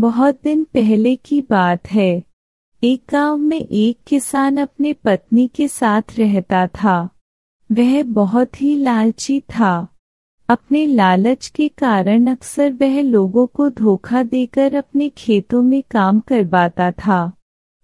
बहुत दिन पहले की बात है एक गांव में एक किसान अपने पत्नी के साथ रहता था वह बहुत ही लालची था अपने लालच के कारण अक्सर वह लोगों को धोखा देकर अपने खेतों में काम करवाता था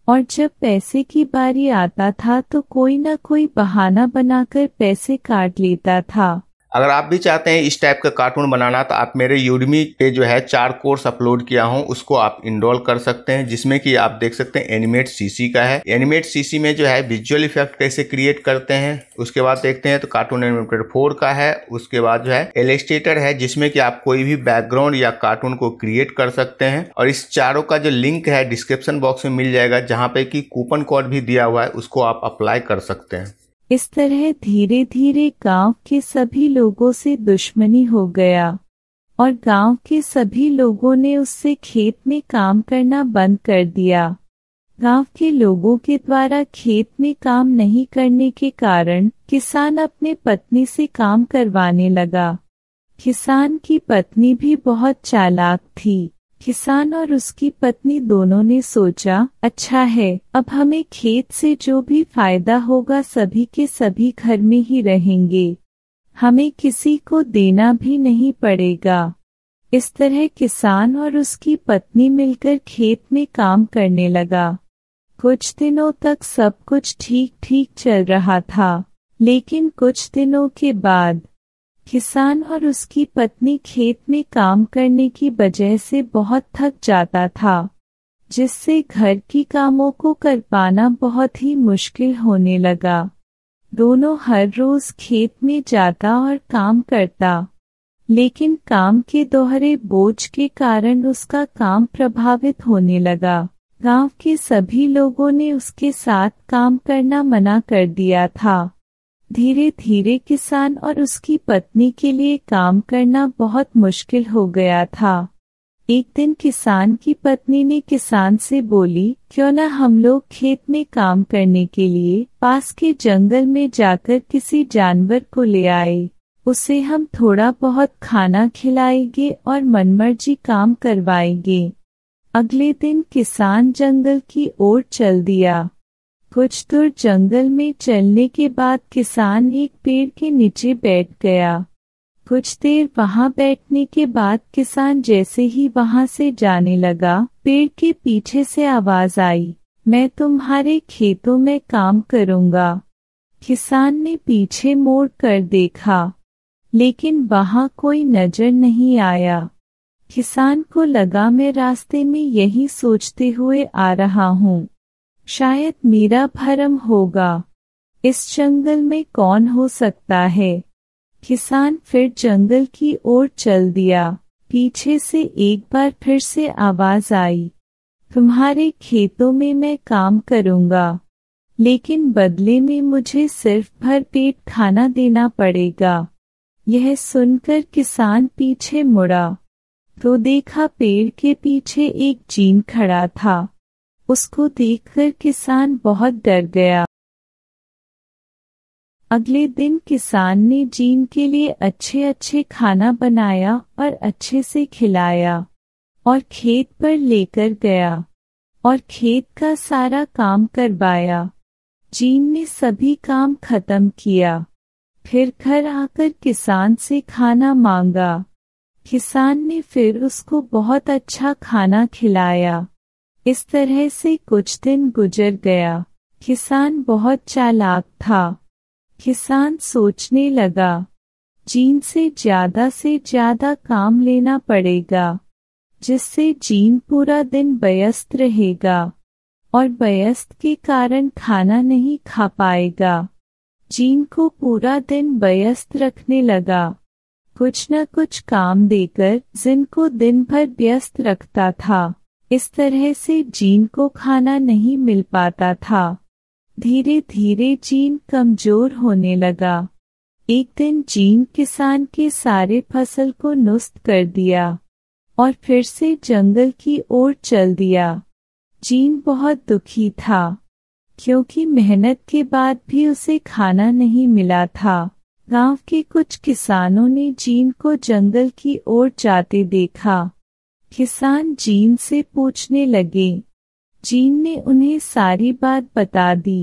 और जब पैसे की बारी आता था तो कोई ना कोई बहाना बनाकर पैसे काट लेता था अगर आप भी चाहते हैं इस टाइप का कार्टून बनाना तो आप मेरे यूडमी पे जो है चार कोर्स अपलोड किया हूँ उसको आप इनरोल कर सकते हैं जिसमें कि आप देख सकते हैं एनिमेट सीसी का है एनिमेट सीसी में जो है विजुअल इफेक्ट कैसे क्रिएट करते हैं उसके बाद देखते हैं तो कार्टून एनिमेटेड फोर का है उसके बाद जो है एलेस्टेटर है जिसमें कि आप कोई भी बैकग्राउंड या कार्टून को क्रिएट कर सकते हैं और इस चारों का जो लिंक है डिस्क्रिप्शन बॉक्स में मिल जाएगा जहाँ पे कि कूपन कोड भी दिया हुआ है उसको आप अप्लाई कर सकते हैं इस तरह धीरे धीरे गांव के सभी लोगों से दुश्मनी हो गया और गांव के सभी लोगों ने उससे खेत में काम करना बंद कर दिया गांव के लोगों के द्वारा खेत में काम नहीं करने के कारण किसान अपने पत्नी से काम करवाने लगा किसान की पत्नी भी बहुत चालाक थी किसान और उसकी पत्नी दोनों ने सोचा अच्छा है अब हमें खेत से जो भी फायदा होगा सभी के सभी घर में ही रहेंगे हमें किसी को देना भी नहीं पड़ेगा इस तरह किसान और उसकी पत्नी मिलकर खेत में काम करने लगा कुछ दिनों तक सब कुछ ठीक ठीक चल रहा था लेकिन कुछ दिनों के बाद किसान और उसकी पत्नी खेत में काम करने की वजह से बहुत थक जाता था जिससे घर की कामों को कर पाना बहुत ही मुश्किल होने लगा दोनों हर रोज खेत में जाता और काम करता लेकिन काम के दोहरे बोझ के कारण उसका काम प्रभावित होने लगा गांव के सभी लोगों ने उसके साथ काम करना मना कर दिया था धीरे धीरे किसान और उसकी पत्नी के लिए काम करना बहुत मुश्किल हो गया था एक दिन किसान की पत्नी ने किसान से बोली क्यों न हम लोग खेत में काम करने के लिए पास के जंगल में जाकर किसी जानवर को ले आए उसे हम थोड़ा बहुत खाना खिलाएंगे और मनमर्जी काम करवाएंगे अगले दिन किसान जंगल की ओर चल दिया कुछ दूर जंगल में चलने के बाद किसान एक पेड़ के नीचे बैठ गया कुछ देर वहाँ बैठने के बाद किसान जैसे ही वहाँ से जाने लगा पेड़ के पीछे से आवाज आई मैं तुम्हारे खेतों में काम करूँगा किसान ने पीछे मोड़ कर देखा लेकिन वहाँ कोई नजर नहीं आया किसान को लगा मैं रास्ते में यही सोचते हुए आ रहा हूँ शायद मेरा भरम होगा इस जंगल में कौन हो सकता है किसान फिर जंगल की ओर चल दिया पीछे से एक बार फिर से आवाज आई तुम्हारे खेतों में मैं काम करूंगा लेकिन बदले में मुझे सिर्फ भर पेट खाना देना पड़ेगा यह सुनकर किसान पीछे मुड़ा तो देखा पेड़ के पीछे एक जीन खड़ा था उसको देखकर किसान बहुत डर गया अगले दिन किसान ने जीन के लिए अच्छे अच्छे खाना बनाया और अच्छे से खिलाया और खेत पर लेकर गया और खेत का सारा काम करवाया जीन ने सभी काम खत्म किया फिर घर आकर किसान से खाना मांगा किसान ने फिर उसको बहुत अच्छा खाना खिलाया इस तरह से कुछ दिन गुजर गया किसान बहुत चालाक था किसान सोचने लगा जीन से ज्यादा से ज्यादा काम लेना पड़ेगा जिससे जीन पूरा दिन व्यस्त रहेगा और व्यस्त के कारण खाना नहीं खा पाएगा जीन को पूरा दिन व्यस्त रखने लगा कुछ न कुछ काम देकर जिन को दिन भर व्यस्त रखता था इस तरह से जीन को खाना नहीं मिल पाता था धीरे धीरे जीन कमजोर होने लगा एक दिन जीन किसान के सारे फसल को नुस्त कर दिया और फिर से जंगल की ओर चल दिया जीन बहुत दुखी था क्योंकि मेहनत के बाद भी उसे खाना नहीं मिला था गांव के कुछ किसानों ने जीन को जंगल की ओर जाते देखा किसान जीन से पूछने लगे जीन ने उन्हें सारी बात बता दी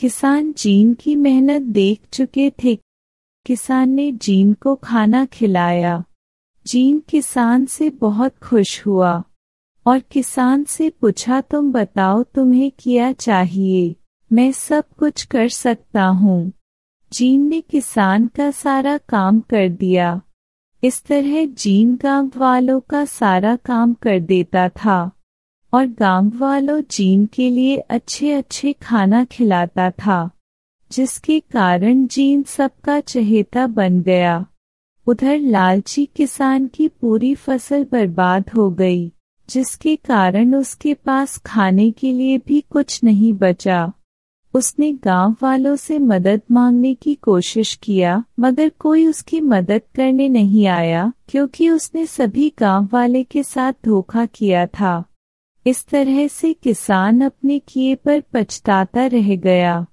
किसान जीन की मेहनत देख चुके थे किसान ने जीन को खाना खिलाया जीन किसान से बहुत खुश हुआ और किसान से पूछा तुम बताओ तुम्हें क्या चाहिए मैं सब कुछ कर सकता हूँ जीन ने किसान का सारा काम कर दिया इस तरह जीन गांव वालों का सारा काम कर देता था और गांव वालों जीन के लिए अच्छे अच्छे खाना खिलाता था जिसके कारण जीन सबका चहेता बन गया उधर लालची किसान की पूरी फसल बर्बाद हो गई जिसके कारण उसके पास खाने के लिए भी कुछ नहीं बचा उसने गांव वालों से मदद मांगने की कोशिश किया मगर कोई उसकी मदद करने नहीं आया क्योंकि उसने सभी गांव वाले के साथ धोखा किया था इस तरह से किसान अपने किए पर पछताता रह गया